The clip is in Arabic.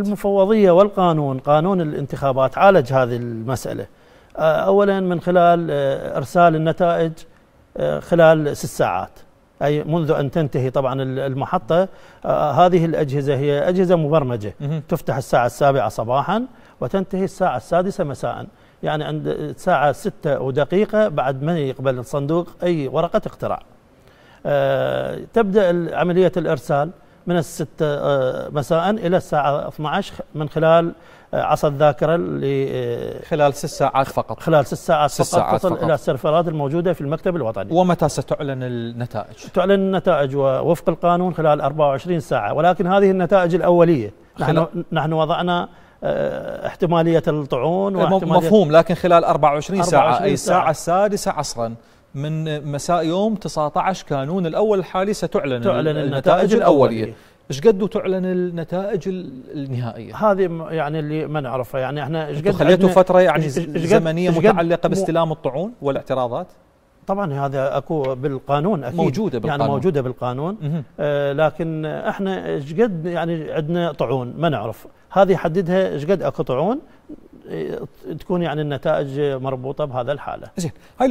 المفوضية والقانون قانون الانتخابات عالج هذه المسألة آه، أولا من خلال آه، إرسال النتائج آه، خلال ست ساعات أي منذ أن تنتهي طبعا المحطة هذه الأجهزة هي أجهزة مبرمجة تفتح الساعة السابعة صباحا وتنتهي الساعة السادسة مساء يعني عند الساعة ستة ودقيقة بعد ما يقبل الصندوق أي ورقة اقتراع تبدأ عملية الإرسال من الستة آه، مساء إلى الساعة 12 من خلال آه، عصا الذاكرة اللي آه، خلال ست ساعات فقط خلال ست ساعات ست فقط ساعات تصل فقط. إلى السيرفرات الموجودة في المكتب الوطني ومتى ستعلن النتائج؟ تعلن النتائج ووفق القانون خلال 24 ساعة ولكن هذه النتائج الأولية نحن, نحن وضعنا احتمالية الطعون مفهوم لكن خلال 24, 24 ساعة, ساعة أي الساعة السادسة عصرا من مساء يوم 19 كانون الأول الحالي ستعلن تعلن النتائج, الأولية, ايش قد تعلن النتائج النهائيه؟ هذه يعني اللي ما نعرفها يعني احنا ايش قد خليتوا فتره يعني زمنيه متعلقه باستلام الطعون والاعتراضات؟ طبعا هذا اكو بالقانون اكيد موجوده بالقانون يعني موجوده بالقانون آه لكن احنا ايش قد يعني عندنا طعون ما نعرف هذه حددها ايش قد اكو طعون آه، تكون يعني النتائج مربوطه بهذا الحاله. زين هاي